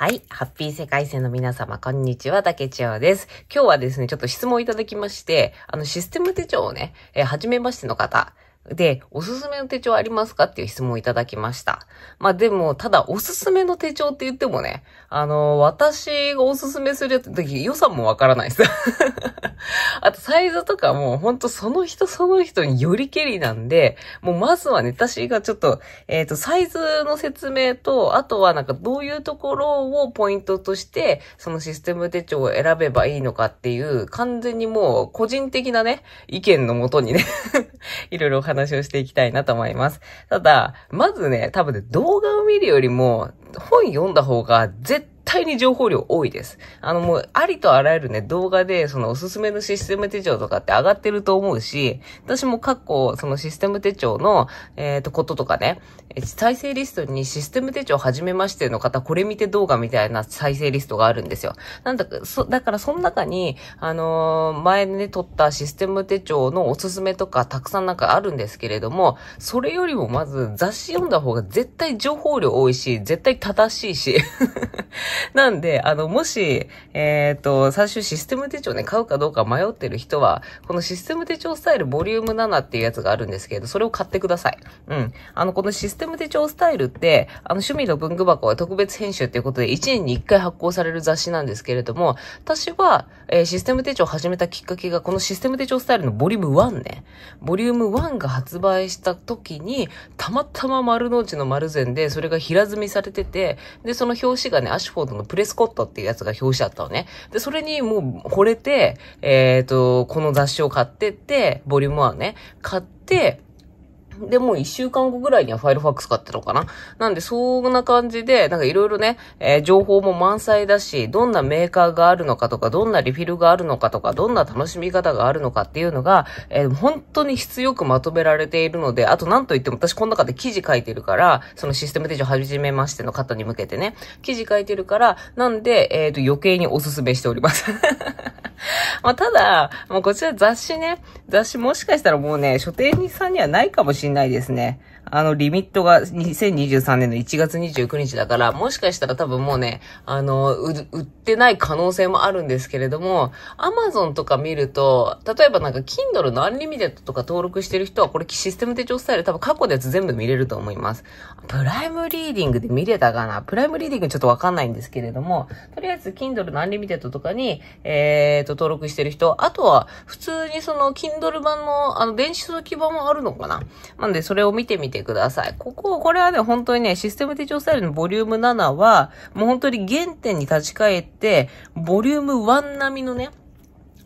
はい。ハッピー世界線の皆様、こんにちは。竹千代です。今日はですね、ちょっと質問いただきまして、あの、システム手帳をね、えー、初めましての方、で、おすすめの手帳ありますかっていう質問をいただきました。まあでも、ただおすすめの手帳って言ってもね、あの、私がおすすめするやつ時、予算もわからないです。あと、サイズとかも、ほんとその人その人によりけりなんで、もうまずはね、私がちょっと、えっ、ー、と、サイズの説明と、あとはなんかどういうところをポイントとして、そのシステム手帳を選べばいいのかっていう、完全にもう個人的なね、意見のもとにね いろいろ話話をしていきたいなと思います。ただ、まずね、多分ね、動画を見るよりも、本読んだ方が絶対に情報量多いです。あのもう、ありとあらゆるね、動画で、そのおすすめのシステム手帳とかって上がってると思うし、私も過去、そのシステム手帳の、えっ、ー、と、こととかね、再生リストにシステム手帳始めましての方、これ見て動画みたいな再生リストがあるんですよ。なんだか、そ、だからその中に、あのー、前ね、撮ったシステム手帳のおすすめとか、たくさんなんかあるんですけれども、それよりもまず雑誌読んだ方が絶対情報量多いし、絶対正しいし なんで、あの、もし、えっ、ー、と、最終システム手帳ね、買うかどうか迷ってる人は、このシステム手帳スタイルボリューム7っていうやつがあるんですけれど、それを買ってください。うん。あの、このシステム手帳スタイルって、あの、趣味の文具箱は特別編集っていうことで、1年に1回発行される雑誌なんですけれども、私は、えー、システム手帳を始めたきっかけが、このシステム手帳スタイルのボリューム1ね。ボリューム1が発売した時に、たまたま丸の内の丸善で、それが平積みされてて、で、その表紙がね、アシュフォードのプレスコットっていうやつが表紙だったのね。で、それにもう惚れて、えっ、ー、と、この雑誌を買ってって、ボリューム1ね、買って、で、もう一週間後ぐらいにはファイルファックス買ってたのかななんで、そんな感じで、なんかいろいろね、えー、情報も満載だし、どんなメーカーがあるのかとか、どんなリフィルがあるのかとか、どんな楽しみ方があるのかっていうのが、えー、本当に必要くまとめられているので、あとなんといっても私この中で記事書いてるから、そのシステム手帳始めましての方に向けてね、記事書いてるから、なんで、えっ、ー、と、余計におすすめしております まあ、ただ、まあ、こちら雑誌ね、雑誌もしかしたらもうね、書店さんにはないかもしれないしないですね。あの、リミットが2023年の1月29日だから、もしかしたら多分もうね、あの、売ってない可能性もあるんですけれども、アマゾンとか見ると、例えばなんか Kindle のアンリミテッドとか登録してる人は、これシステム手帳スタイル多分過去のやつ全部見れると思います。プライムリーディングで見れたかなプライムリーディングちょっとわかんないんですけれども、とりあえず Kindle のアンリミテッドとかに、えーと、登録してる人、あとは普通にその Kindle 版の、あの、電子書籍版もあるのかななんでそれを見てみててください。ここ、これはね、本当にね、システム手帳スタイルのボリューム7は、もう本当に原点に立ち返って、ボリューム1並みのね、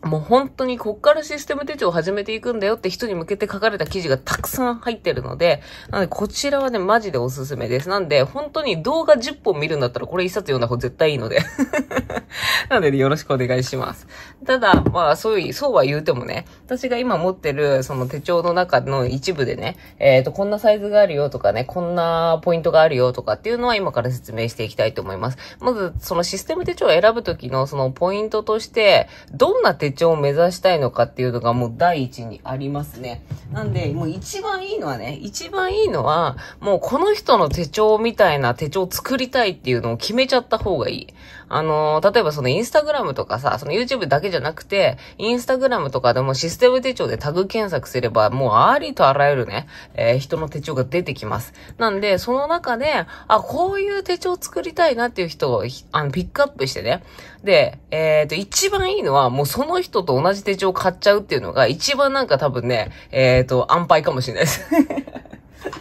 もう本当にこっからシステム手帳を始めていくんだよって人に向けて書かれた記事がたくさん入ってるので、なのでこちらはね、マジでおすすめです。なんで、本当に動画10本見るんだったらこれ1冊読んだ方絶対いいので なので、ね、よろしくお願いします。ただ、まあ、そういう、そうは言うてもね、私が今持ってるその手帳の中の一部でね、えっ、ー、と、こんなサイズがあるよとかね、こんなポイントがあるよとかっていうのは今から説明していきたいと思います。まず、そのシステム手帳を選ぶときのそのポイントとして、どんな手長を目指したいのかっていうのがもう第一にありますね。なんで、もう一番いいのはね、一番いいのは、もうこの人の手帳みたいな手帳を作りたいっていうのを決めちゃった方がいい。あのー、例えばそのインスタグラムとかさ、その YouTube だけじゃなくて、インスタグラムとかでもシステム手帳でタグ検索すれば、もうありとあらゆるね、えー、人の手帳が出てきます。なんで、その中で、あ、こういう手帳作りたいなっていう人を、あの、ピックアップしてね。で、えっ、ー、と、一番いいのは、もうその人と同じ手帳を買っちゃうっていうのが、一番なんか多分ね、えっ、と、安牌かもしれないです。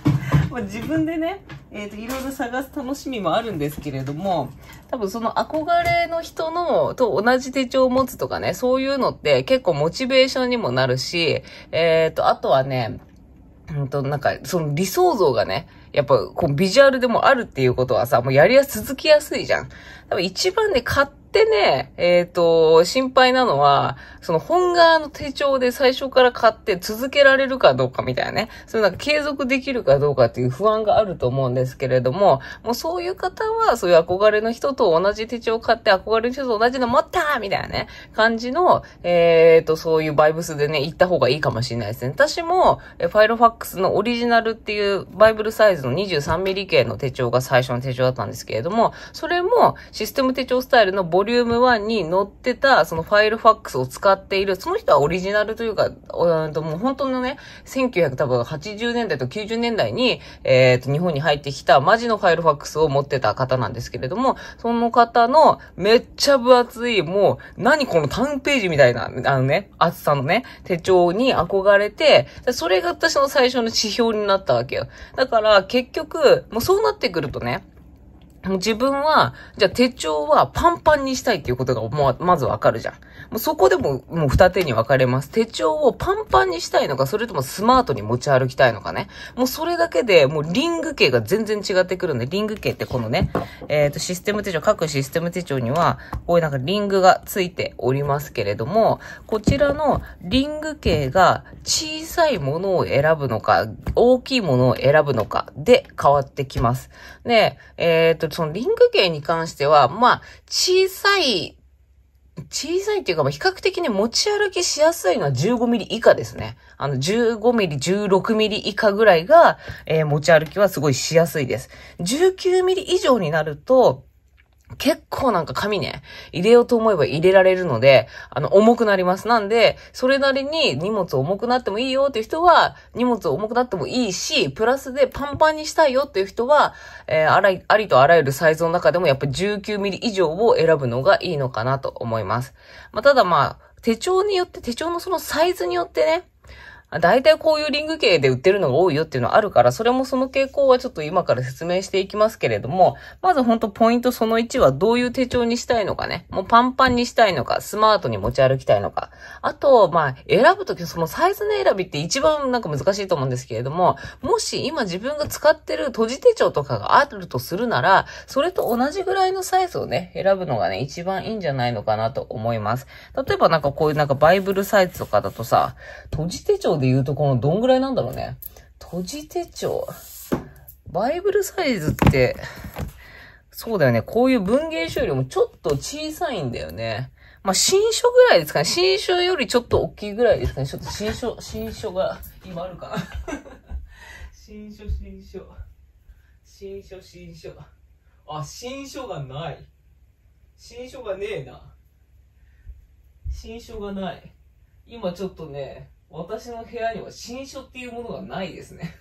まあ、自分でね、えーと、いろいろ探す楽しみもあるんですけれども多分その憧れの人のと同じ手帳を持つとかねそういうのって結構モチベーションにもなるし、えっ、ー、とあとはねうんと、なんか、その理想像がね、やっぱ、こう、ビジュアルでもあるっていうことはさ、もうやりやす、続きやすいじゃん。多分一番ね、買ってね、えっ、ー、と、心配なのは、その本側の手帳で最初から買って続けられるかどうかみたいなね、そのなんか継続できるかどうかっていう不安があると思うんですけれども、もうそういう方は、そういう憧れの人と同じ手帳を買って憧れの人と同じの持ったみたいなね、感じの、えっ、ー、と、そういうバイブスでね、行った方がいいかもしれないですね。私も、ファイロファックスのオリジナルっていうバイブルサイズの2 3ミリ系の手帳が最初の手帳だったんですけれども、それも、システム手帳スタイルのボリューム1に載ってた、そのファイルファックスを使っている、その人はオリジナルというか、うんともう本当のね、1980年代と90年代に、えっ、ー、と、日本に入ってきたマジのファイルファックスを持ってた方なんですけれども、その方のめっちゃ分厚い、もう、何このンページみたいな、あのね、厚さのね、手帳に憧れて、それが私の最初の指標になったわけよ。だから、結局、もうそうなってくるとね、もう自分は、じゃあ手帳はパンパンにしたいっていうことがもうまずわかるじゃん。もうそこでももう二手に分かれます。手帳をパンパンにしたいのか、それともスマートに持ち歩きたいのかね。もうそれだけでもうリング形が全然違ってくるんで、リング形ってこのね、えっ、ー、とシステム手帳、各システム手帳には、こういうなんかリングがついておりますけれども、こちらのリング形が小さいものを選ぶのか、大きいものを選ぶのかで変わってきます。で、えっ、ー、と、そのリング芸に関しては、まあ、小さい、小さいっていうか、比較的に持ち歩きしやすいのは15ミリ以下ですね。あの、15ミリ、16ミリ以下ぐらいが、えー、持ち歩きはすごいしやすいです。19ミリ以上になると、結構なんか紙ね、入れようと思えば入れられるので、あの、重くなります。なんで、それなりに荷物重くなってもいいよっていう人は、荷物重くなってもいいし、プラスでパンパンにしたいよっていう人は、えー、あら、ありとあらゆるサイズの中でもやっぱ19ミリ以上を選ぶのがいいのかなと思います。まあ、ただまあ、手帳によって、手帳のそのサイズによってね、大体こういうリング系で売ってるのが多いよっていうのはあるから、それもその傾向はちょっと今から説明していきますけれども、まずほんとポイントその1はどういう手帳にしたいのかね。もうパンパンにしたいのか、スマートに持ち歩きたいのか。あと、まあ、選ぶとき、そのサイズの選びって一番なんか難しいと思うんですけれども、もし今自分が使ってる閉じ手帳とかがあるとするなら、それと同じぐらいのサイズをね、選ぶのがね、一番いいんじゃないのかなと思います。例えばなんかこういうなんかバイブルサイズとかだとさ、閉じ手帳で言うとこのどんぐらいなんだろうね。閉じ手帳。バイブルサイズって、そうだよね。こういう文芸書よりもちょっと小さいんだよね。まあ、新書ぐらいですかね。新書よりちょっと大きいぐらいですかね。ちょっと新書、新書が今あるかな。新書、新書。新書、新書。あ、新書がない。新書がねえな。新書がない。今ちょっとね、私の部屋には新書っていうものがないですね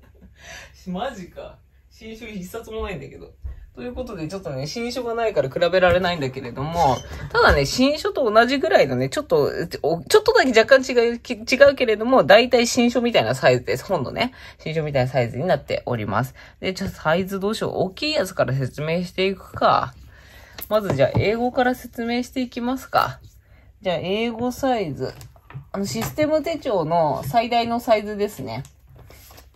マジか。新書一冊もないんだけど。ということで、ちょっとね、新書がないから比べられないんだけれども、ただね、新書と同じぐらいのね、ちょっと、ちょっとだけ若干違う、違うけれども、大体新書みたいなサイズです。本のね、新書みたいなサイズになっております。で、ちょっとサイズどうしよう。大きいやつから説明していくか。まずじゃあ、英語から説明していきますか。じゃあ、英語サイズ。あの、システム手帳の最大のサイズですね。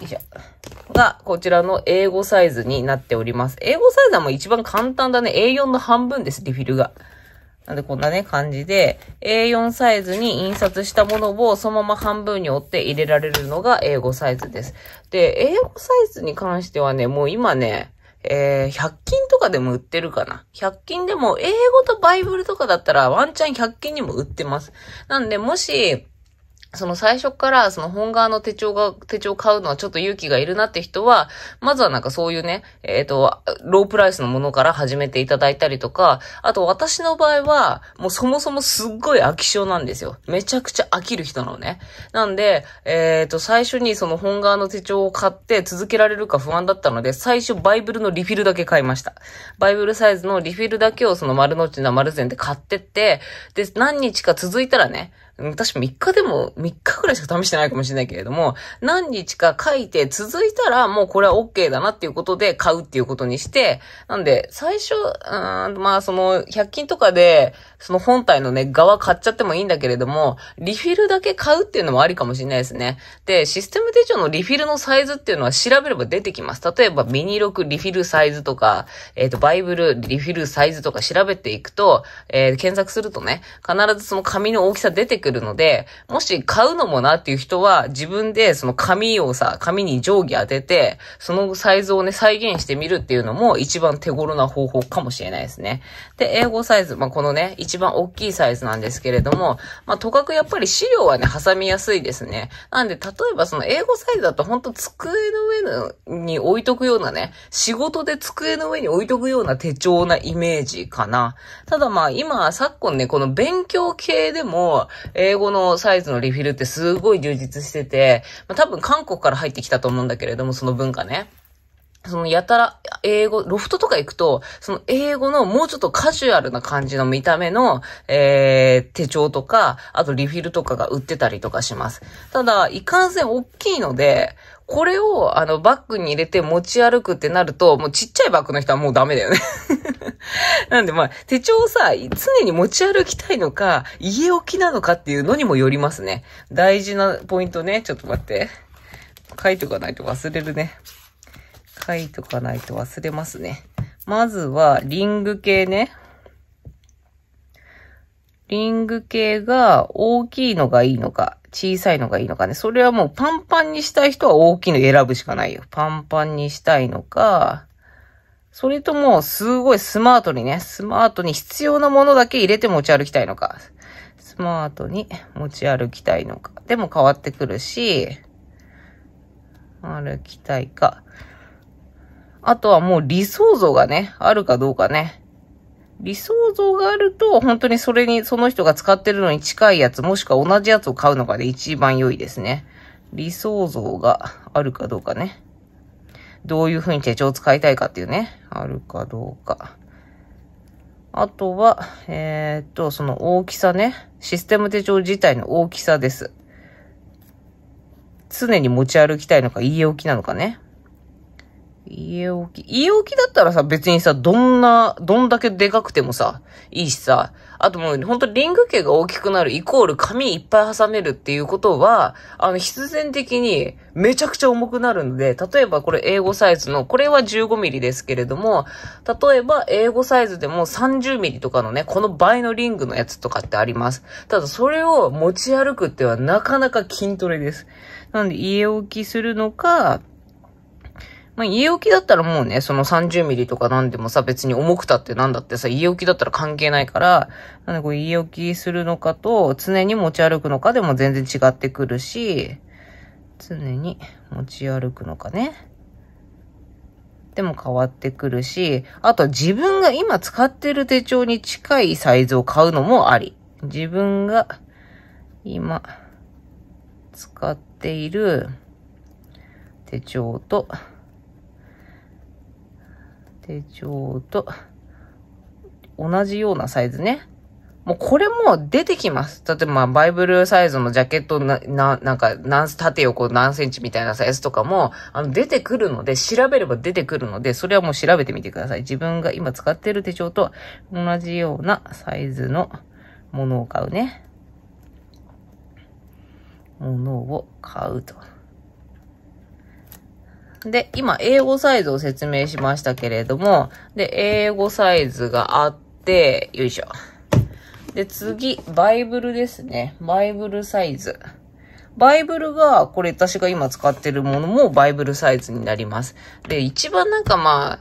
よいしょ。が、こちらの英語サイズになっております。英語サイズはもう一番簡単だね。A4 の半分です、リフィルが。なんでこんなね、感じで、A4 サイズに印刷したものをそのまま半分に折って入れられるのが英語サイズです。で、英語サイズに関してはね、もう今ね、えー、100均とかでも売ってるかな。100均でも、英語とバイブルとかだったら、ワンチャン100均にも売ってます。なんで、もし、その最初からその本側の手帳が、手帳買うのはちょっと勇気がいるなって人は、まずはなんかそういうね、えっ、ー、と、ロープライスのものから始めていただいたりとか、あと私の場合は、もうそもそもすっごい飽き性なんですよ。めちゃくちゃ飽きる人なのね。なんで、えっ、ー、と、最初にその本側の手帳を買って続けられるか不安だったので、最初バイブルのリフィルだけ買いました。バイブルサイズのリフィルだけをその丸の内な丸善で買ってって、で、何日か続いたらね、私3日でも、3日くらいしか試してないかもしれないけれども、何日か書いて続いたらもうこれは OK だなっていうことで買うっていうことにして、なんで、最初、うんまあその、100均とかで、その本体のね、側買っちゃってもいいんだけれども、リフィルだけ買うっていうのもありかもしれないですね。で、システム手帳のリフィルのサイズっていうのは調べれば出てきます。例えば、ミニ6リフィルサイズとか、えっ、ー、と、バイブルリフィルサイズとか調べていくと、えー、検索するとね、必ずその紙の大きさ出てくるくるので、もし買うのもなっていう人は、自分でその紙をさ、紙に定規当てて、そのサイズをね、再現してみるっていうのも一番手頃な方法かもしれないですね。で、英語サイズ、まあ、このね、一番大きいサイズなんですけれども、まあ、とかくやっぱり資料はね、挟みやすいですね。なんで、例えばその英語サイズだと本当机の上に置いとくようなね、仕事で机の上に置いとくような手帳なイメージかな。ただまあ、今、昨今ね、この勉強系でも、英語のサイズのリフィルってすごい充実してて、まあ、多分韓国から入ってきたと思うんだけれども、その文化ね。そのやたら、英語、ロフトとか行くと、その英語のもうちょっとカジュアルな感じの見た目の、えー、手帳とか、あとリフィルとかが売ってたりとかします。ただ、いかんせん大きいので、これを、あの、バッグに入れて持ち歩くってなると、もうちっちゃいバッグの人はもうダメだよね なんでまあ、手帳をさ、常に持ち歩きたいのか、家置きなのかっていうのにもよりますね。大事なポイントね。ちょっと待って。書いとかないと忘れるね。書いとかないと忘れますね。まずは、リング系ね。リング系が大きいのがいいのか、小さいのがいいのかね。それはもうパンパンにしたい人は大きいの選ぶしかないよ。パンパンにしたいのか、それともすごいスマートにね、スマートに必要なものだけ入れて持ち歩きたいのか。スマートに持ち歩きたいのか。でも変わってくるし、歩きたいか。あとはもう理想像がね、あるかどうかね。理想像があると、本当にそれに、その人が使ってるのに近いやつ、もしくは同じやつを買うのがで一番良いですね。理想像があるかどうかね。どういうふうに手帳を使いたいかっていうね、あるかどうか。あとは、えー、っと、その大きさね。システム手帳自体の大きさです。常に持ち歩きたいのか、言い置きなのかね。家置き。家置きだったらさ、別にさ、どんな、どんだけでかくてもさ、いいしさ、あともう、ほんとリング径が大きくなるイコール紙いっぱい挟めるっていうことは、あの、必然的にめちゃくちゃ重くなるんで、例えばこれ英語サイズの、これは15ミリですけれども、例えば英語サイズでも30ミリとかのね、この倍のリングのやつとかってあります。ただそれを持ち歩くってはなかなか筋トレです。なんで家置きするのか、まあ、家置きだったらもうね、その30ミリとかなんでもさ、別に重くたってなんだってさ、家置きだったら関係ないから、なんでこう家置きするのかと、常に持ち歩くのかでも全然違ってくるし、常に持ち歩くのかね。でも変わってくるし、あと自分が今使ってる手帳に近いサイズを買うのもあり。自分が今使っている手帳と、手帳と、同じようなサイズね。もうこれも出てきます。例えばバイブルサイズのジャケットな、な、なんか何、縦横何センチみたいなサイズとかも、あの出てくるので、調べれば出てくるので、それはもう調べてみてください。自分が今使ってる手帳と同じようなサイズのものを買うね。ものを買うと。で、今、英語サイズを説明しましたけれども、で、英語サイズがあって、よいしょ。で、次、バイブルですね。バイブルサイズ。バイブルが、これ私が今使ってるものもバイブルサイズになります。で、一番なんかまあ、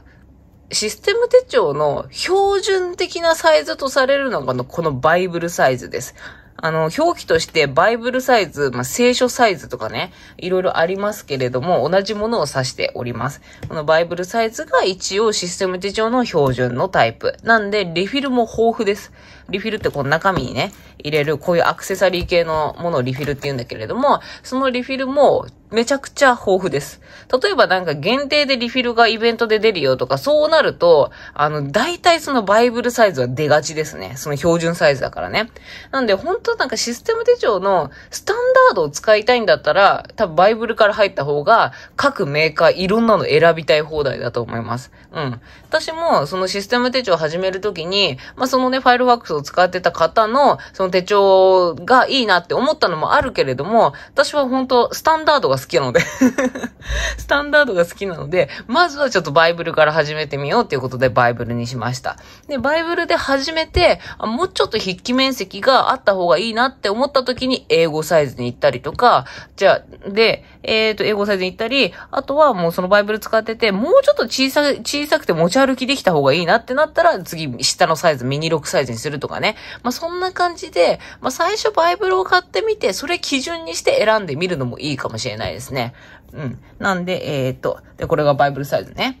システム手帳の標準的なサイズとされるのがこのバイブルサイズです。あの、表記としてバイブルサイズ、まあ、聖書サイズとかね、いろいろありますけれども、同じものを指しております。このバイブルサイズが一応システム手帳の標準のタイプ。なんで、リフィルも豊富です。リフィルってこの中身にね、入れる、こういうアクセサリー系のものをリフィルって言うんだけれども、そのリフィルもめちゃくちゃ豊富です。例えばなんか限定でリフィルがイベントで出るよとか、そうなると、あの、大体そのバイブルサイズは出がちですね。その標準サイズだからね。なんで本当なんかシステム手帳のスタンダードを使いたいんだったら、多分バイブルから入った方が、各メーカーいろんなの選びたい放題だと思います。うん。私もそのシステム手帳始めるときに、まあ、そのね、ファイルファックスをを使ってた方の、その手帳がいいなって思ったのもあるけれども、私は本当スタンダードが好きなので スタンダードが好きなので、まずはちょっとバイブルから始めてみようっていうことでバイブルにしました。で、バイブルで始めて、もうちょっと筆記面積があった方がいいなって思った時に英語サイズに行ったりとか、じゃあ、で、えっ、ー、と、英語サイズに行ったり、あとはもうそのバイブル使ってて、もうちょっと小さ、小さくて持ち歩きできた方がいいなってなったら、次、下のサイズ、ミニ6サイズにするととかね。まあ、そんな感じで、まあ、最初バイブルを買ってみて、それ基準にして選んでみるのもいいかもしれないですね。うん。なんで、えー、っと、で、これがバイブルサイズね。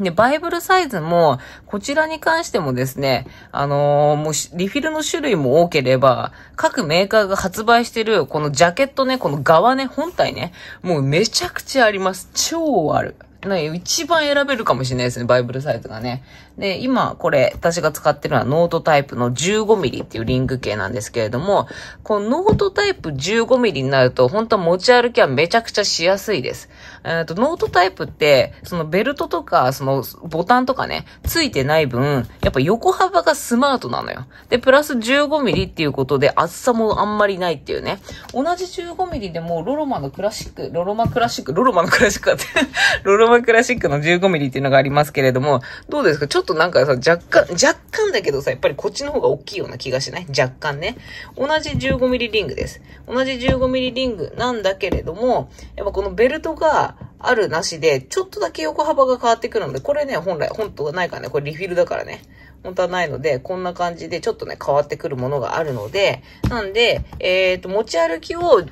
で、バイブルサイズも、こちらに関してもですね、あのー、もう、リフィルの種類も多ければ、各メーカーが発売してる、このジャケットね、この側ね、本体ね、もうめちゃくちゃあります。超ある。ね、一番選べるかもしれないですね、バイブルサイズがね。で、今、これ、私が使ってるのはノートタイプの 15mm っていうリング系なんですけれども、このノートタイプ 15mm になると、本当は持ち歩きはめちゃくちゃしやすいです。えっ、と、ノートタイプって、そのベルトとか、そのボタンとかね、ついてない分、やっぱ横幅がスマートなのよ。で、プラス15ミリっていうことで、厚さもあんまりないっていうね。同じ15ミリでも、ロロマのクラシック、ロロマクラシック、ロロマのクラシックって ロロマクラシックの15ミリっていうのがありますけれども、どうですかちょっとなんかさ、若干、若干だけどさ、やっぱりこっちの方が大きいような気がしない若干ね。同じ15ミリリングです。同じ15ミリリングなんだけれども、やっぱこのベルトが、あるなしで、ちょっとだけ横幅が変わってくるので、これね、本来、本当はないからね、これリフィルだからね。本当はないので、こんな感じでちょっとね、変わってくるものがあるので、なんで、えっ、ー、と、持ち歩きを考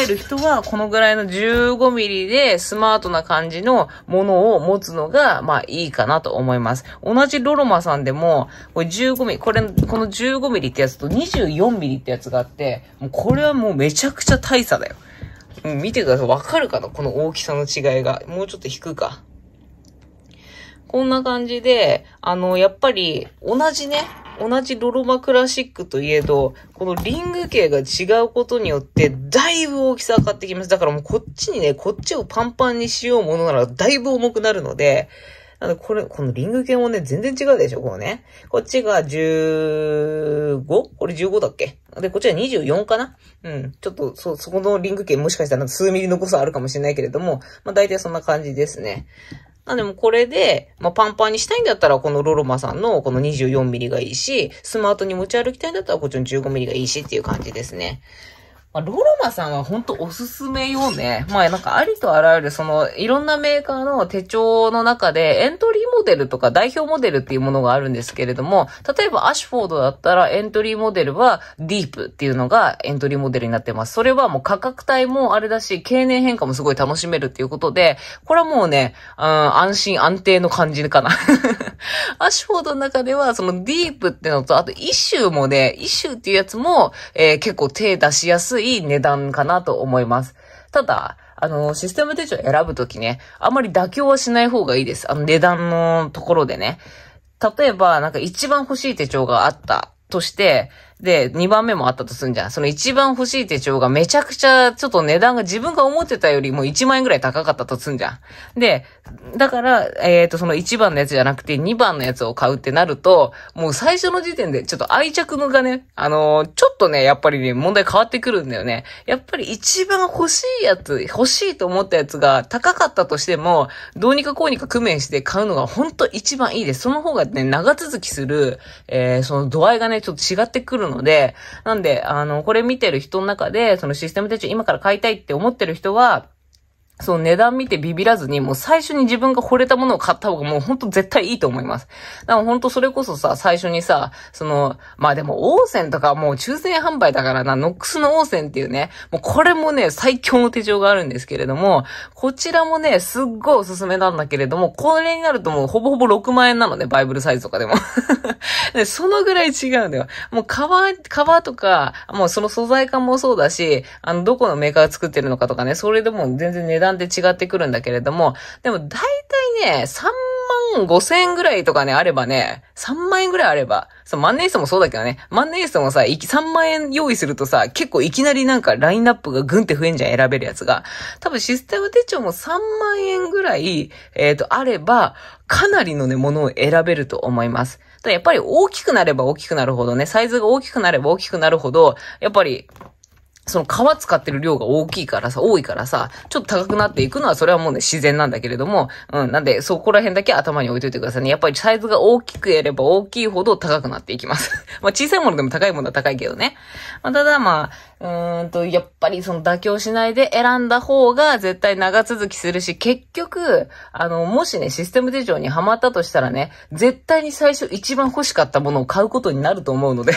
える人は、このぐらいの15ミリでスマートな感じのものを持つのが、まあいいかなと思います。同じロロマさんでも、これ15ミリ、これ、この15ミリってやつと24ミリってやつがあって、もうこれはもうめちゃくちゃ大差だよ。うん、見てください。わかるかなこの大きさの違いが。もうちょっと引くか。こんな感じで、あの、やっぱり、同じね、同じロロマクラシックといえど、このリング径が違うことによって、だいぶ大きさ上がってきます。だからもうこっちにね、こっちをパンパンにしようものなら、だいぶ重くなるので、なんで、これ、このリング剣もね、全然違うでしょ、こうね。こっちが 15? これ15だっけで、こっちは24かなうん。ちょっと、そ、そこのリング剣もしかしたら数ミリの誤差あるかもしれないけれども、まあ大体そんな感じですね。あ、でもこれで、まあ、パンパンにしたいんだったら、このロロマさんのこの24ミリがいいし、スマートに持ち歩きたいんだったら、こっちの15ミリがいいしっていう感じですね。まあ、ロロマさんはほんとおすすめよね。まあなんかありとあらゆるそのいろんなメーカーの手帳の中でエントリーモデルとか代表モデルっていうものがあるんですけれども、例えばアシュフォードだったらエントリーモデルはディープっていうのがエントリーモデルになってます。それはもう価格帯もあれだし、経年変化もすごい楽しめるっていうことで、これはもうね、うん、安心安定の感じかなアッシュフォードの中では、そのディープってのと、あとイシューもね、イシューっていうやつも、えー、結構手出しやすい値段かなと思います。ただ、あの、システム手帳選ぶときね、あんまり妥協はしない方がいいです。あの、値段のところでね。例えば、なんか一番欲しい手帳があったとして、で、2番目もあったとすんじゃん。その一番欲しい手帳がめちゃくちゃ、ちょっと値段が自分が思ってたよりも1万円ぐらい高かったとすんじゃん。で、だから、えっ、ー、と、その1番のやつじゃなくて2番のやつを買うってなると、もう最初の時点でちょっと愛着のがね、あのー、ちょっとね、やっぱりね、問題変わってくるんだよね。やっぱり一番欲しいやつ、欲しいと思ったやつが高かったとしても、どうにかこうにか工面して買うのが本当一番いいです。その方がね、長続きする、えー、その度合いがね、ちょっと違ってくるので、なんで、あの、これ見てる人の中で、そのシステム手帳今から買いたいって思ってる人は、その値段見てビビらずに、もう最初に自分が惚れたものを買った方がもうほんと絶対いいと思います。だからほんとそれこそさ、最初にさ、その、まあでも、オーセンとかもう抽選販売だからな、ノックスのオーセンっていうね、もうこれもね、最強の手帳があるんですけれども、こちらもね、すっごいおすすめなんだけれども、これになるともうほぼほぼ6万円なのね、バイブルサイズとかでも。でそのぐらい違うんだよ。もうカバとか、もうその素材感もそうだし、あの、どこのメーカーが作ってるのかとかね、それでも全然値段段で違ってくるんだけれども、でも大体ね、3万5千円ぐらいとかね、あればね、3万円ぐらいあれば、そう、万年筆もそうだけどね、万年筆もさ、3万円用意するとさ、結構いきなりなんかラインナップがぐんって増えんじゃん、選べるやつが。多分システム手帳も3万円ぐらい、えっ、ー、と、あれば、かなりのね、ものを選べると思います。やっぱり大きくなれば大きくなるほどね、サイズが大きくなれば大きくなるほど、やっぱり、その皮使ってる量が大きいからさ、多いからさ、ちょっと高くなっていくのはそれはもうね、自然なんだけれども、うん、なんでそこら辺だけ頭に置いといてくださいね。やっぱりサイズが大きくやれば大きいほど高くなっていきます まあ小さいものでも高いものは高いけどね。まあただまあ、うーんと、やっぱりその妥協しないで選んだ方が絶対長続きするし、結局、あの、もしね、システム手帳にはまったとしたらね、絶対に最初一番欲しかったものを買うことになると思うので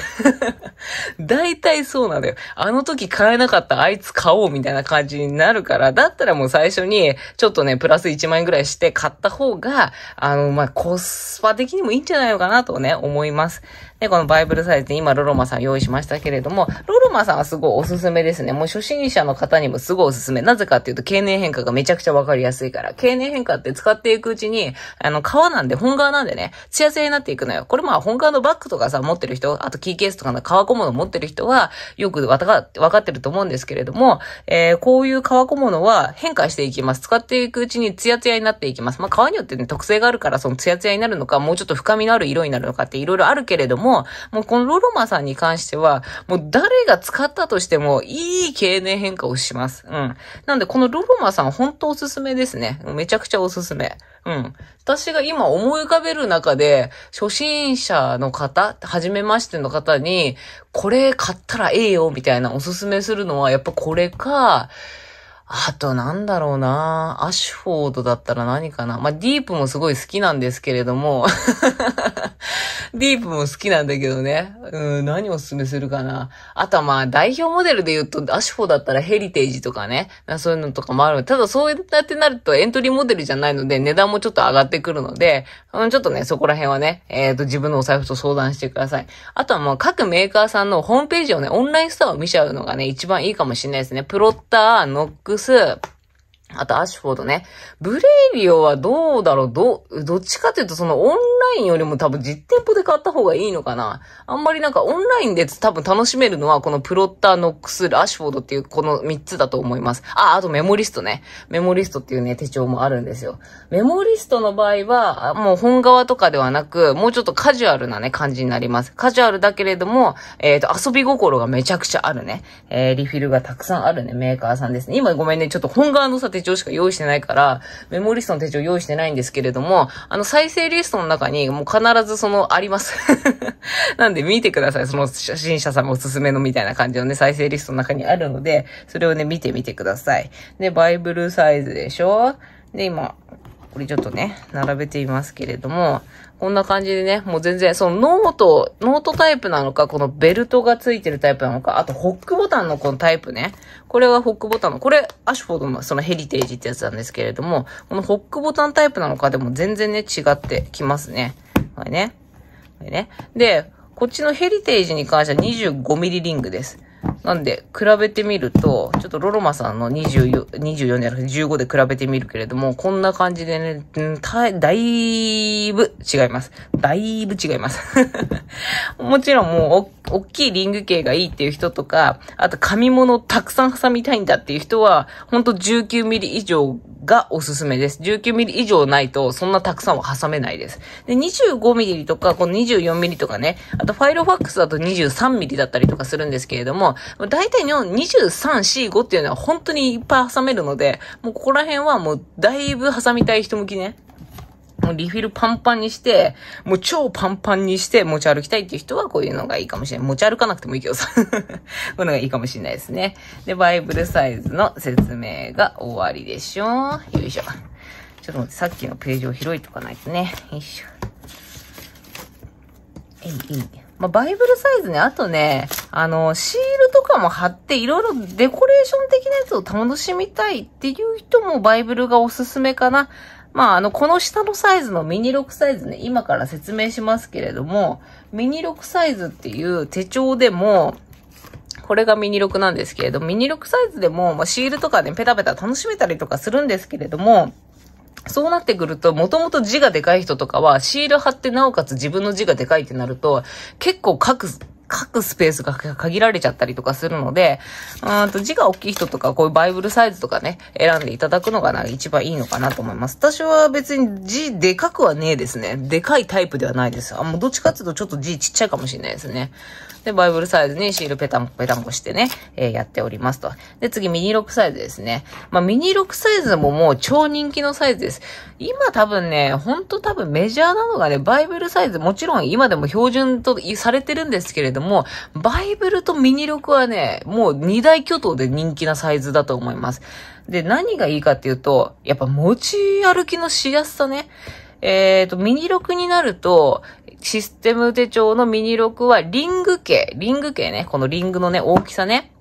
大体そうなんだよ。あの時買えなかったあいつ買おうみたいな感じになるから、だったらもう最初に、ちょっとね、プラス1万円ぐらいして買った方が、あの、まあ、コスパ的にもいいんじゃないのかなとね、思います。で、このバイブルサイズで今、ロロマさん用意しましたけれども、ロロマさんはすごいおすすめですね。もう初心者の方にもすごいおすすめ。なぜかっていうと、経年変化がめちゃくちゃわかりやすいから。経年変化って使っていくうちに、あの、革なんで、本革なんでね、ツヤツヤになっていくのよ。これまあ、本革のバッグとかさ、持ってる人、あとキーケースとかの革小物持ってる人は、よくわかってると思うんですけれども、えー、こういう革小物は変化していきます。使っていくうちにツヤツヤになっていきます。まあ、革によってね、特性があるから、そのツヤツヤになるのか、もうちょっと深みのある色になるのかっていろいろあるけれども、も、もうこのロロマさんに関しては、もう誰が使ったとしてもいい経年変化をします。うん。なんでこのロロマさん本当おすすめですね。めちゃくちゃおすすめ。うん。私が今思い浮かべる中で、初心者の方、初めましての方に、これ買ったらええよ、みたいなおすすめするのは、やっぱこれか、あとなんだろうなアッシュフォードだったら何かなまあ、ディープもすごい好きなんですけれどもディープも好きなんだけどね。うん、何おすすめするかな。あとはまあ、代表モデルで言うと、アシフォだったらヘリテージとかね。そういうのとかもある。ただ、そうやってなるとエントリーモデルじゃないので、値段もちょっと上がってくるので、うん、ちょっとね、そこら辺はね、えっ、ー、と、自分のお財布と相談してください。あとはもう、各メーカーさんのホームページをね、オンラインストアを見ちゃうのがね、一番いいかもしれないですね。プロッター、ノックス、あと、アッシュフォードね。ブレイリオはどうだろうど、どっちかというと、そのオンラインよりも多分実店舗で買った方がいいのかなあんまりなんかオンラインで多分楽しめるのは、このプロッター、ノックス、アッシュフォードっていうこの3つだと思います。あ、あとメモリストね。メモリストっていうね、手帳もあるんですよ。メモリストの場合は、もう本側とかではなく、もうちょっとカジュアルなね、感じになります。カジュアルだけれども、えっ、ー、と、遊び心がめちゃくちゃあるね。えー、リフィルがたくさんあるね、メーカーさんですね。今ごめんね、ちょっと本側のさ、手手帳しか用意してないから、メモリストの手帳用意してないんですけれども、あの再生リストの中にもう必ずそのあります なんで見てください。その初心者さんおすすめのみたいな感じのね、再生リストの中にあるので、それをね、見てみてください。で、バイブルサイズでしょで、今、これちょっとね、並べていますけれども、こんな感じでね、もう全然、そのノート、ノートタイプなのか、このベルトが付いてるタイプなのか、あとホックボタンのこのタイプね。これはホックボタンの、これ、アシュフォードのそのヘリテージってやつなんですけれども、このホックボタンタイプなのかでも全然ね、違ってきますね。はいね。はいね。で、こっちのヘリテージに関しては 25mm リングです。なんで、比べてみると、ちょっとロロマさんの24、24じゃなくて15で比べてみるけれども、こんな感じでね、だいぶ違います。だいぶ違います。もちろんもうお、大きいリング径がいいっていう人とか、あと紙物をたくさん挟みたいんだっていう人は、ほんと19ミリ以上がおすすめです。19ミリ以上ないと、そんなたくさんは挟めないです。で、25ミリとか、この24ミリとかね、あとファイルファックスだと23ミリだったりとかするんですけれども、大体の23、4、5っていうのは本当にいっぱい挟めるので、もうここら辺はもうだいぶ挟みたい人向きね。もうリフィルパンパンにして、もう超パンパンにして持ち歩きたいっていう人はこういうのがいいかもしれない。持ち歩かなくてもいいけどさ。こういうのがいいかもしれないですね。で、バイブルサイズの説明が終わりでしょ。よいしょ。ちょっと待って、さっきのページを広いとかないとね。よいしょ。えい、いい。まあ、バイブルサイズね、あとね、あの、シールとかも貼って、いろいろデコレーション的なやつを楽しみたいっていう人もバイブルがおすすめかな。まあ、あの、この下のサイズのミニ6サイズね、今から説明しますけれども、ミニ6サイズっていう手帳でも、これがミニ6なんですけれど、ミニ6サイズでも、まあ、シールとかね、ペタペタ楽しめたりとかするんですけれども、そうなってくると、もともと字がでかい人とかは、シール貼ってなおかつ自分の字がでかいってなると、結構書く書くスペースが限られちゃったりとかするので、うんと字が大きい人とか、こういうバイブルサイズとかね、選んでいただくのがな一番いいのかなと思います。私は別に字でかくはねえですね。でかいタイプではないです。あ、もうどっちかっていうとちょっと字ちっちゃいかもしれないですね。で、バイブルサイズにシールペタンコペタンコしてね、えー、やっておりますと。で、次、ミニ6サイズですね。まあ、ミニ6サイズももう超人気のサイズです。今多分ね、ほんと多分メジャーなのがね、バイブルサイズ、もちろん今でも標準とされてるんですけれども、バイブルとミニ6はね、もう二大巨頭で人気なサイズだと思います。で、何がいいかっていうと、やっぱ持ち歩きのしやすさね。えっ、ー、と、ミニ6になると、システム手帳のミニ6はリング径、リング径ね、このリングのね、大きさね。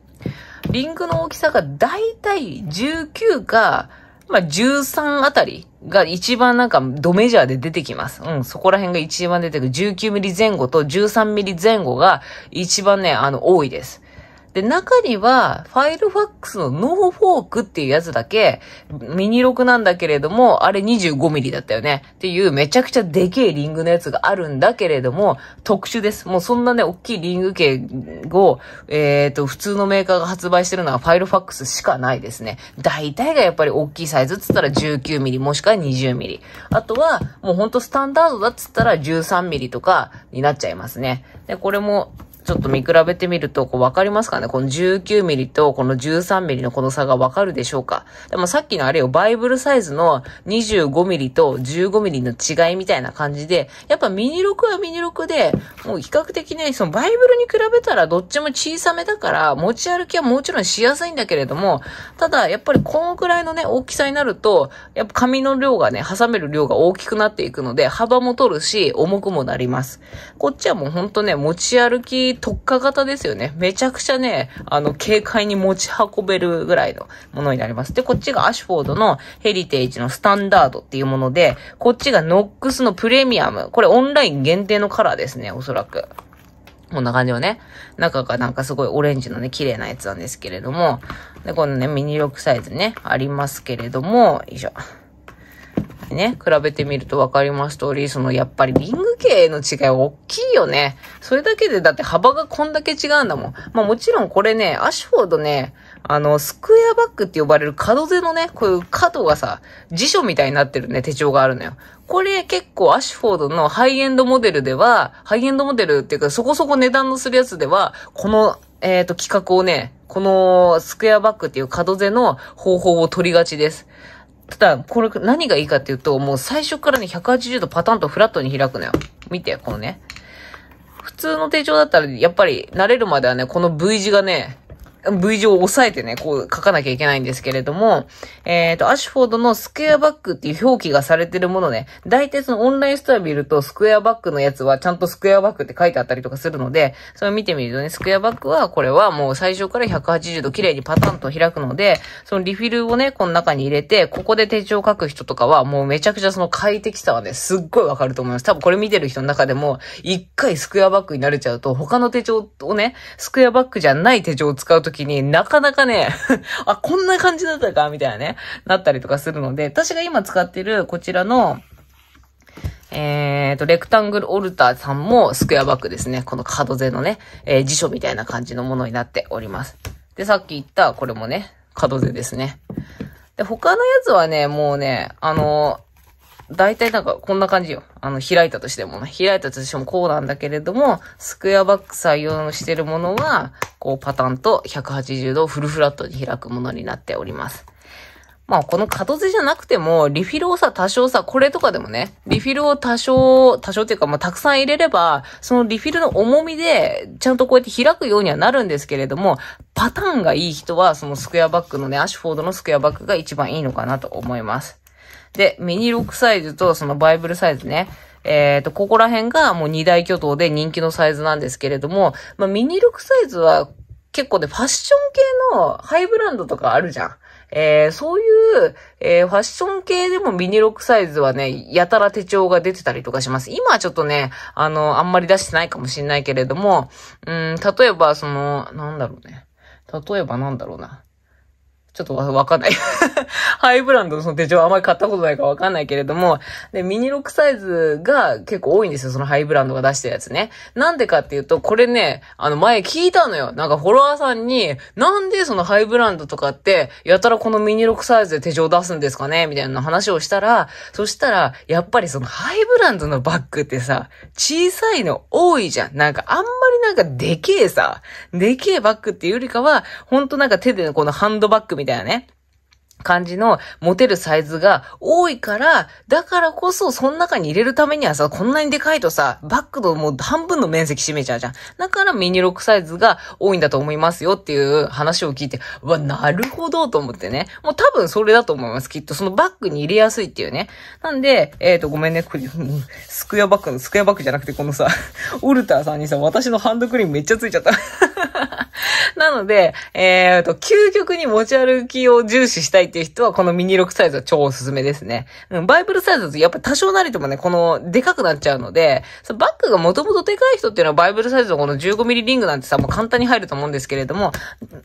リングの大きさがだいたい19か、まあ、13あたりが一番なんかドメジャーで出てきます。うん、そこら辺が一番出てくる。19ミリ前後と13ミリ前後が一番ね、あの、多いです。で、中には、ファイルファックスのノーフォークっていうやつだけ、ミニ6なんだけれども、あれ25ミリだったよね。っていう、めちゃくちゃでけえリングのやつがあるんだけれども、特殊です。もうそんなね、大きいリング系を、えっ、ー、と、普通のメーカーが発売してるのはファイルファックスしかないですね。大体がやっぱり大きいサイズっつったら19ミリ、もしくは20ミリ。あとは、もうほんとスタンダードだっつったら13ミリとかになっちゃいますね。で、これも、ちょっと見比べてみると、こう分かりますかねこの19ミリとこの13ミリのこの差がわかるでしょうかでもさっきのあれよ、バイブルサイズの25ミリと15ミリの違いみたいな感じで、やっぱミニ6はミニ6で、もう比較的ね、そのバイブルに比べたらどっちも小さめだから、持ち歩きはもちろんしやすいんだけれども、ただやっぱりこのくらいのね、大きさになると、やっぱ紙の量がね、挟める量が大きくなっていくので、幅も取るし、重くもなります。こっちはもうほんとね、持ち歩き特化型ですよね。めちゃくちゃね、あの、軽快に持ち運べるぐらいのものになります。で、こっちがアシュフォードのヘリテージのスタンダードっていうもので、こっちがノックスのプレミアム。これオンライン限定のカラーですね、おそらく。こんな感じのね、中がなんかすごいオレンジのね、綺麗なやつなんですけれども、で、このね、ミニロックサイズね、ありますけれども、よいしょ。ね、比べてみると分かります通り、そのやっぱりリング系の違い大きいよね。それだけでだって幅がこんだけ違うんだもん。まあもちろんこれね、アシュフォードね、あの、スクエアバッグって呼ばれる角背のね、こういう角がさ、辞書みたいになってるね、手帳があるのよ。これ結構アシュフォードのハイエンドモデルでは、ハイエンドモデルっていうかそこそこ値段のするやつでは、この、えっ、ー、と、企画をね、このスクエアバッグっていう角背の方法を取りがちです。ただ、これ何がいいかっていうと、もう最初からね、180度パタンとフラットに開くのよ。見て、このね。普通の手帳だったら、やっぱり慣れるまではね、この V 字がね、V 字を押さえてね、こう書かなきゃいけないんですけれども、えっ、ー、と、アシュフォードのスクエアバッグっていう表記がされてるものね、大体そのオンラインストア見るとスクエアバッグのやつはちゃんとスクエアバッグって書いてあったりとかするので、それを見てみるとね、スクエアバッグはこれはもう最初から180度綺麗にパタンと開くので、そのリフィルをね、この中に入れて、ここで手帳を書く人とかはもうめちゃくちゃその快適さはね、すっごいわかると思います。多分これ見てる人の中でも、一回スクエアバッグになれちゃうと、他の手帳をね、スクエアバッグじゃない手帳を使うと時に、なかなかね、あ、こんな感じだったか、みたいなね、なったりとかするので、私が今使ってるこちらの、えっ、ー、と、レクタングルオルターさんもスクエアバッグですね。この角税のね、えー、辞書みたいな感じのものになっております。で、さっき言ったこれもね、角税ですね。で、他のやつはね、もうね、あのー大体なんかこんな感じよ。あの、開いたとしてもね。開いたとしてもこうなんだけれども、スクエアバック採用してるものは、こうパターンと180度フルフラットに開くものになっております。まあ、この角図じゃなくても、リフィルをさ、多少さ、これとかでもね、リフィルを多少、多少っていうか、まあ、たくさん入れれば、そのリフィルの重みで、ちゃんとこうやって開くようにはなるんですけれども、パターンがいい人は、そのスクエアバッグのね、アシュフォードのスクエアバッグが一番いいのかなと思います。で、ミニロックサイズとそのバイブルサイズね。えっ、ー、と、ここら辺がもう二大巨頭で人気のサイズなんですけれども、まあ、ミニロックサイズは結構ね、ファッション系のハイブランドとかあるじゃん。えー、そういう、えー、ファッション系でもミニロックサイズはね、やたら手帳が出てたりとかします。今はちょっとね、あの、あんまり出してないかもしんないけれども、うん、例えば、その、なんだろうね。例えばなんだろうな。ちょっとわかんない ハイブランドのその手帳あんまり買ったことないからわかんないけれども、で、ミニロックサイズが結構多いんですよ、そのハイブランドが出してるやつね。なんでかっていうと、これね、あの前聞いたのよ。なんかフォロワーさんに、なんでそのハイブランドとかって、やたらこのミニロックサイズで手帳出すんですかねみたいな話をしたら、そしたら、やっぱりそのハイブランドのバッグってさ、小さいの多いじゃん。なんかあんまりなんかでけえさ、でけえバッグっていうよりかは、ほんとなんか手でこのハンドバッグみたいなたいなね。感じの持てるサイズが多いから、だからこそその中に入れるためにはさ、こんなにでかいとさ、バッグのもう半分の面積占めちゃうじゃん。だからミニロックサイズが多いんだと思いますよっていう話を聞いて、うわ、なるほどと思ってね。もう多分それだと思います。きっとそのバッグに入れやすいっていうね。なんで、えっ、ー、と、ごめんね、これ、スクエアバッグの、スクエアバッグじゃなくてこのさ、オ ルターさんにさ、私のハンドクリームめっちゃついちゃった。なので、えっ、ー、と、究極に持ち歩きを重視したいっていう人は、このミニ6サイズは超おすすめですね。うん、バイブルサイズだとやっぱり多少なりともね、この、でかくなっちゃうので、そのバッグがもともとでかい人っていうのはバイブルサイズのこの15ミリリングなんてさ、もう簡単に入ると思うんですけれども、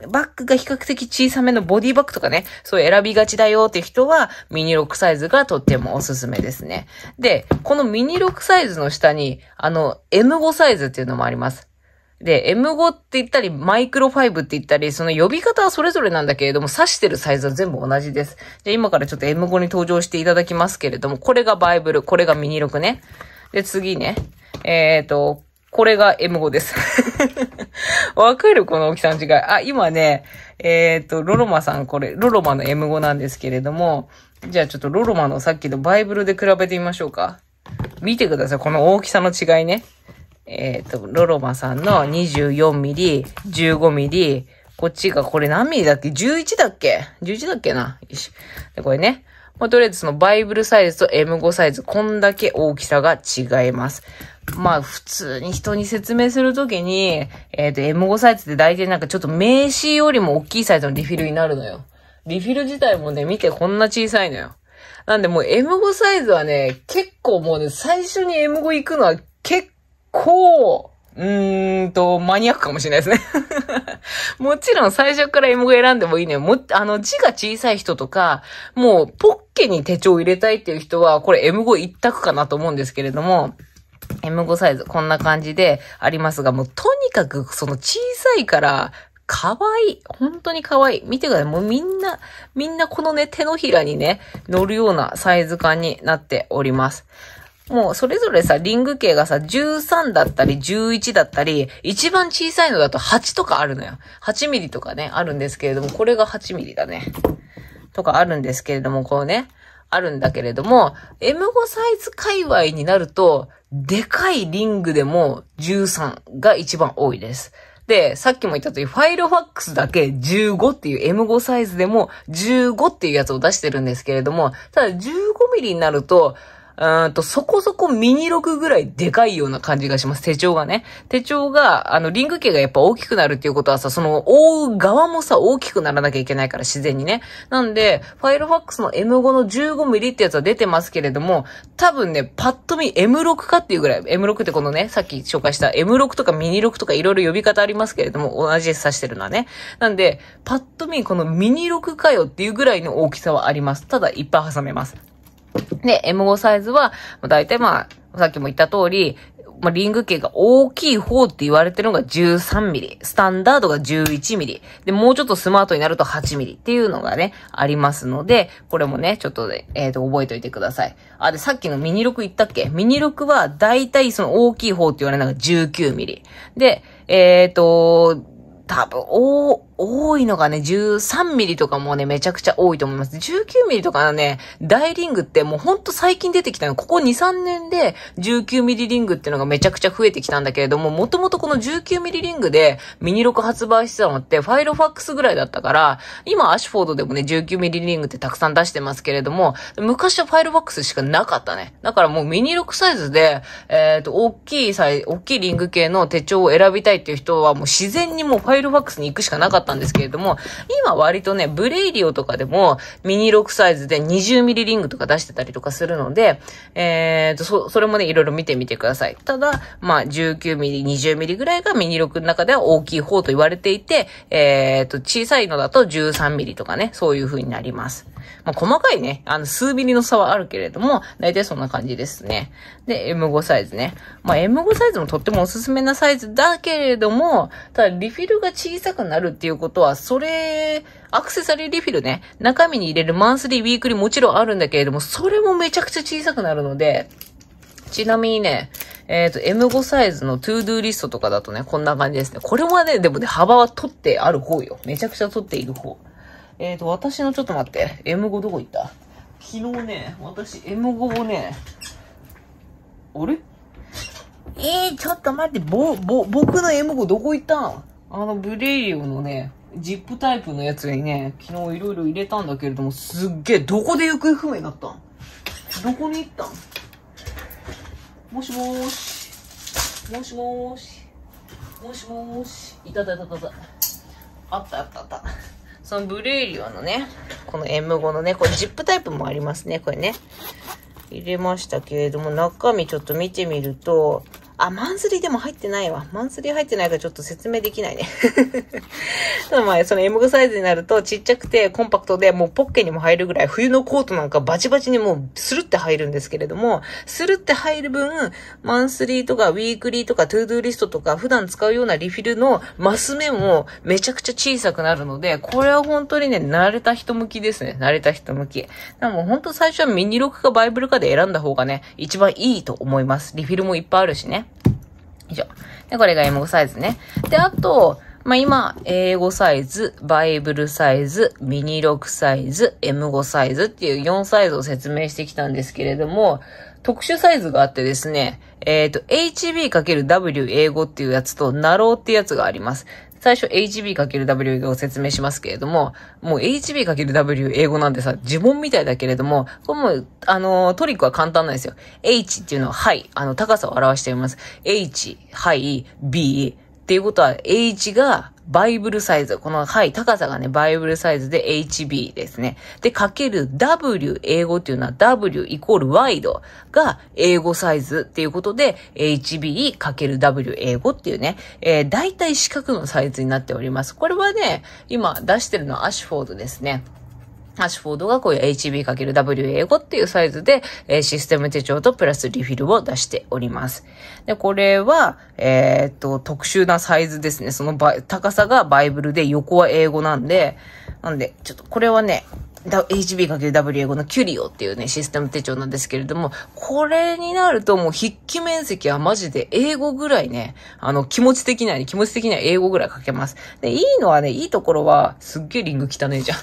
バッグが比較的小さめのボディバッグとかね、そう選びがちだよっていう人は、ミニ6サイズがとってもおすすめですね。で、このミニ6サイズの下に、あの、M5 サイズっていうのもあります。で、M5 って言ったり、マイクロ5って言ったり、その呼び方はそれぞれなんだけれども、指してるサイズは全部同じです。で、今からちょっと M5 に登場していただきますけれども、これがバイブル、これがミニ6ね。で、次ね。えっ、ー、と、これが M5 です。わかるこの大きさの違い。あ、今ね、えっ、ー、と、ロロマさん、これ、ロロマの M5 なんですけれども、じゃあちょっとロロマのさっきのバイブルで比べてみましょうか。見てください、この大きさの違いね。えっ、ー、と、ロロマさんの24ミリ、15ミリ、こっちがこれ何ミリだっけ ?11 だっけ ?11 だっけなよし。で、これね。まあ、とりあえずそのバイブルサイズと M5 サイズ、こんだけ大きさが違います。まあ、普通に人に説明するときに、えっ、ー、と、M5 サイズって大体なんかちょっと名刺よりも大きいサイズのリフィルになるのよ。リフィル自体もね、見てこんな小さいのよ。なんでもう M5 サイズはね、結構もうね、最初に M5 行くのは結構、うーんと、マニアックかもしれないですね もちろん最初から M5 選んでもいいね。も、あの、字が小さい人とか、もうポッケに手帳入れたいっていう人は、これ M5 一択かなと思うんですけれども、M5 サイズこんな感じでありますが、もうとにかくその小さいから、可愛い。本当に可愛い。見てください。もうみんな、みんなこのね、手のひらにね、乗るようなサイズ感になっております。もうそれぞれさ、リング径がさ、13だったり11だったり、一番小さいのだと8とかあるのよ。8ミリとかね、あるんですけれども、これが8ミリだね。とかあるんですけれども、こうね、あるんだけれども、M5 サイズ界隈になると、でかいリングでも13が一番多いです。で、さっきも言った通り、ファイルファックスだけ15っていう M5 サイズでも15っていうやつを出してるんですけれども、ただ15ミリになると、うんと、そこそこミニ6ぐらいでかいような感じがします。手帳がね。手帳が、あの、リング径がやっぱ大きくなるっていうことはさ、その、覆う側もさ、大きくならなきゃいけないから、自然にね。なんで、ファイルファックスの M5 の 15mm ってやつは出てますけれども、多分ね、パッと見 M6 かっていうぐらい、M6 ってこのね、さっき紹介した M6 とかミニ6とかいろいろ呼び方ありますけれども、同じ指してるのはね。なんで、パッと見このミニ6かよっていうぐらいの大きさはあります。ただ、いっぱい挟めます。で、M5 サイズは、大体まあ、さっきも言った通り、まあ、リング径が大きい方って言われてるのが13ミリ。スタンダードが11ミリ。で、もうちょっとスマートになると8ミリっていうのがね、ありますので、これもね、ちょっとで、えっ、ー、と、覚えておいてください。あ、で、さっきのミニ6言ったっけミニ6は、だいたいその大きい方って言われるのが19ミリ。で、えっ、ー、と、多分、お、多いのがね、13ミリとかもね、めちゃくちゃ多いと思います。19ミリとかのね、大リングってもうほんと最近出てきたの。ここ2、3年で19ミリリングっていうのがめちゃくちゃ増えてきたんだけれども、もともとこの19ミリリングでミニロク発売してたのってファイロファックスぐらいだったから、今アシュフォードでもね、19ミリリングってたくさん出してますけれども、昔はファイロファックスしかなかったね。だからもうミニロクサイズで、えっ、ー、と、大きいサイズ、大きいリング系の手帳を選びたいっていう人はもう自然にもうファイロファックスに行くしかなかったったんですけれども、今割とね、ブレイリオとかでもミニ6サイズで20ミリリングとか出してたりとかするので、えーと、そ、それもね、いろいろ見てみてください。ただ、まあ、19ミリ、20ミリぐらいがミニ6の中では大きい方と言われていて、えーと、小さいのだと13ミリとかね、そういう風になります。まあ、細かいね、あの、数ミリの差はあるけれども、だいたいそんな感じですね。で、M5 サイズね。まあ、M5 サイズもとってもおすすめなサイズだけれども、ただ、リフィルが小さくなるっていうことは、それ、アクセサリーリフィルね、中身に入れるマンスリー、ウィークリーもちろんあるんだけれども、それもめちゃくちゃ小さくなるので、ちなみにね、えっ、ー、と、M5 サイズのトゥードゥーリストとかだとね、こんな感じですね。これはね、でもね、幅は取ってある方よ。めちゃくちゃ取っている方。えっ、ー、と、私のちょっと待って、M5 どこ行った昨日ね、私 M5 をね、あれえー、ちょっと待って、ぼ、ぼ、僕の M5 どこ行ったんあの、ブレイリオのね、ジップタイプのやつにね、昨日いろいろ入れたんだけれども、すっげえ、どこで行方不明になったんどこに行ったんもしもーし。もしもーし。もしもーし。いたたたたた。あったあったあった。そのブルーリオのね、この M5 のね、これジップタイプもありますね、これね。入れましたけれども、中身ちょっと見てみると、あ、マンスリーでも入ってないわ。マンスリー入ってないからちょっと説明できないね。ただまあ、その M サイズになるとちっちゃくてコンパクトでもうポッケにも入るぐらい冬のコートなんかバチバチにもうスルって入るんですけれども、スルって入る分、マンスリーとかウィークリーとかトゥードゥーリストとか普段使うようなリフィルのマス目もめちゃくちゃ小さくなるので、これは本当にね、慣れた人向きですね。慣れた人向き。でも本当最初はミニロックかバイブルかで選んだ方がね、一番いいと思います。リフィルもいっぱいあるしね。以上。で、これが英語サイズね。で、あと、まあ、今、英語サイズ、バイブルサイズ、ミニ6サイズ、M5 サイズっていう4サイズを説明してきたんですけれども、特殊サイズがあってですね、えっ、ー、と、HB×W 英語っていうやつと、ナローってやつがあります。最初 HB×W を説明しますけれども、もう HB×W 英語なんでさ、呪文みたいだけれども、これもあの、トリックは簡単なんですよ。H っていうのは、はい、あの、高さを表しています。H、はい、B っていうことは、H が、バイブルサイズ。この、はい、高さがね、バイブルサイズで HB ですね。で、かける W、英語っていうのは W イコールワイドが英語サイズっていうことで、HB かける W 英語っていうね、えー、大体四角のサイズになっております。これはね、今出してるのはアシュフォードですね。アッシュフォードがこういう HB×W a 5っていうサイズで、えー、システム手帳とプラスリフィルを出しております。で、これは、えー、っと、特殊なサイズですね。その高さがバイブルで横は英語なんで、なんで、ちょっとこれはね、h b かける w 英語のキュリオっていうね、システム手帳なんですけれども、これになるともう筆記面積はマジで英語ぐらいね、あの、気持ち的な気持ち的には英語ぐらい書けます。で、いいのはね、いいところは、すっげえリング汚ねえじゃん。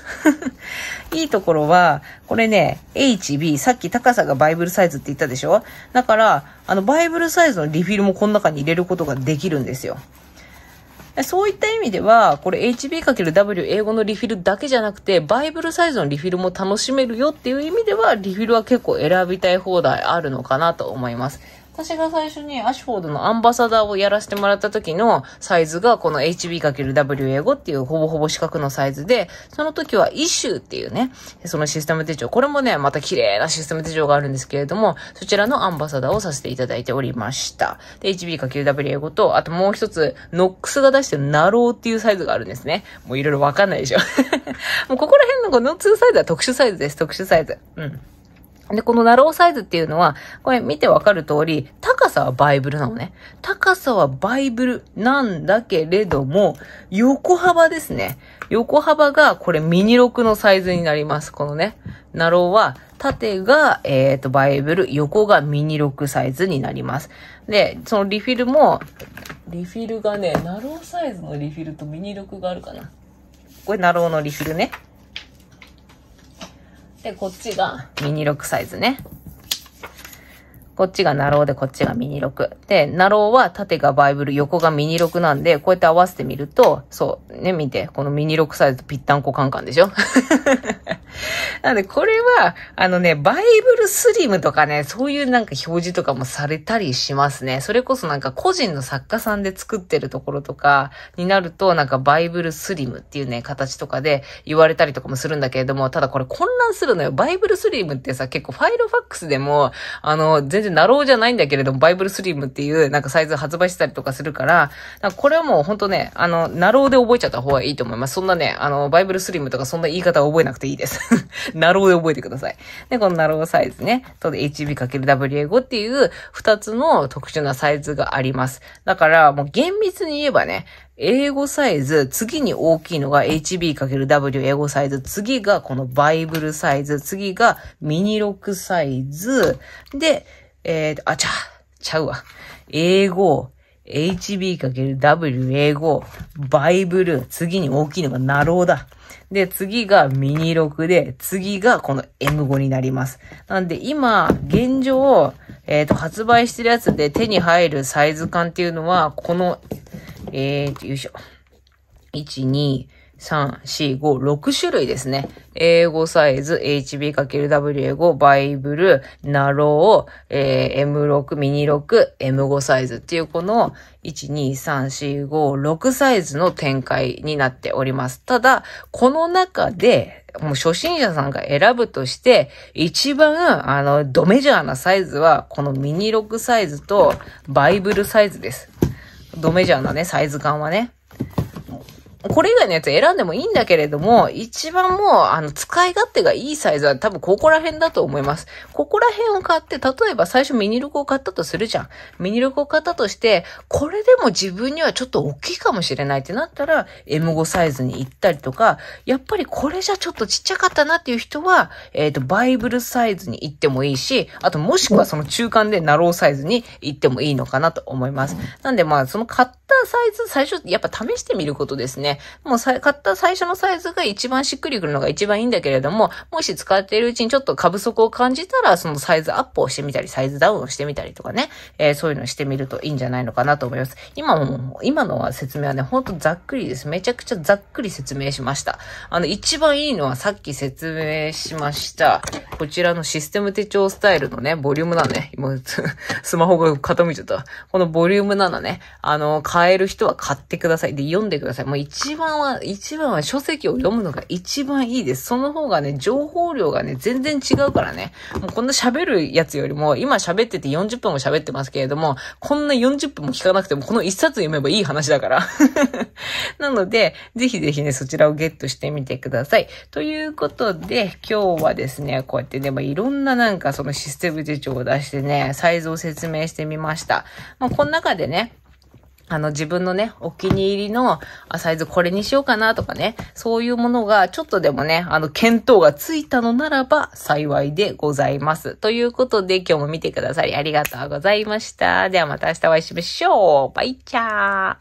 いいところは、これね、HB、さっき高さがバイブルサイズって言ったでしょだから、あの、バイブルサイズのリフィルもこの中に入れることができるんですよ。そういった意味では、これ HB×W 英語のリフィルだけじゃなくて、バイブルサイズのリフィルも楽しめるよっていう意味では、リフィルは結構選びたい放題あるのかなと思います。私が最初にアシュフォードのアンバサダーをやらせてもらった時のサイズがこの HB×W a 5っていうほぼほぼ四角のサイズで、その時はイシューっていうね、そのシステム手帳、これもね、また綺麗なシステム手帳があるんですけれども、そちらのアンバサダーをさせていただいておりました。で、HB×W a 5と、あともう一つ、ノックスが出してるナローっていうサイズがあるんですね。もういろいろわかんないでしょ もうここら辺のこの2サイズは特殊サイズです、特殊サイズ。うん。で、このナローサイズっていうのは、これ見てわかる通り、高さはバイブルなのね。高さはバイブルなんだけれども、横幅ですね。横幅が、これミニ6のサイズになります。このね、ナローは、縦が、えっ、ー、と、バイブル、横がミニ6サイズになります。で、そのリフィルも、リフィルがね、ナローサイズのリフィルとミニ6があるかな。これナローのリフィルね。で、こっちがミニ6サイズね。こっちがナローでこっちがミニ6。で、ナローは縦がバイブル、横がミニ6なんで、こうやって合わせてみると、そう、ね、見て、このミニ6サイズとぴったんこカンカンでしょ なんで、これは、あのね、バイブルスリムとかね、そういうなんか表示とかもされたりしますね。それこそなんか個人の作家さんで作ってるところとかになると、なんかバイブルスリムっていうね、形とかで言われたりとかもするんだけれども、ただこれ混乱するのよ。バイブルスリムってさ、結構ファイルファックスでも、あの、全然ナローじゃないんだけれども、バイブルスリムっていうなんかサイズ発売したりとかするから、かこれはもうほんとね、あの、ナローで覚えちゃった方がいいと思います。そんなね、あの、バイブルスリムとかそんな言い方は覚えなくていいです。ナローで覚えてください。で、このナローサイズね、と HB×WA5 っていう2つの特殊なサイズがあります。だから、もう厳密に言えばね、英語サイズ、次に大きいのが HB×W 英語サイズ、次がこのバイブルサイズ、次がミニロックサイズ、で、えー、あ、ちゃ、ちゃうわ。英語、HB×W 英語、バイブル、次に大きいのがナローだ。で、次がミニ6で、次がこの M5 になります。なんで今、現状、えっ、ー、と、発売してるやつで手に入るサイズ感っていうのは、このえーと、よいしょ。1、2、3,4,5,6種類ですね。A5 サイズ、HB×W a 5バイブル、ナロー、えー、M6、ミニ6、M5 サイズっていうこの1,2,3,4,5,6サイズの展開になっております。ただ、この中で、もう初心者さんが選ぶとして、一番、あの、ドメジャーなサイズは、このミニ6サイズとバイブルサイズです。ドメジャーなね、サイズ感はね。これ以外のやつ選んでもいいんだけれども、一番もう、あの、使い勝手がいいサイズは多分ここら辺だと思います。ここら辺を買って、例えば最初ミニルクを買ったとするじゃん。ミニルクを買ったとして、これでも自分にはちょっと大きいかもしれないってなったら、M5 サイズに行ったりとか、やっぱりこれじゃちょっとちっちゃかったなっていう人は、えっ、ー、と、バイブルサイズに行ってもいいし、あともしくはその中間でナローサイズに行ってもいいのかなと思います。なんでまあ、その買ったったサイズ、最初、やっぱ試してみることですね。もうさ、買った最初のサイズが一番しっくりくるのが一番いいんだけれども、もし使っているうちにちょっと過不足を感じたら、そのサイズアップをしてみたり、サイズダウンをしてみたりとかね、えー、そういうのしてみるといいんじゃないのかなと思います。今も、今のは説明はね、ほんとざっくりです。めちゃくちゃざっくり説明しました。あの、一番いいのはさっき説明しました、こちらのシステム手帳スタイルのね、ボリューム7ね、今、スマホが傾いちゃった。このボリューム7ね、あの、買える人は買ってください。で、読んでください。もう一番は、一番は書籍を読むのが一番いいです。その方がね、情報量がね、全然違うからね。もうこんな喋るやつよりも、今喋ってて40分も喋ってますけれども、こんな40分も聞かなくても、この一冊読めばいい話だから。なので、ぜひぜひね、そちらをゲットしてみてください。ということで、今日はですね、こうやってね、まあ、いろんななんかそのシステム手帳を出してね、サイズを説明してみました。まあ、この中でね、あの自分のね、お気に入りのサイズこれにしようかなとかね、そういうものがちょっとでもね、あの検討がついたのならば幸いでございます。ということで今日も見てくださりありがとうございました。ではまた明日お会いしましょう。バイチャー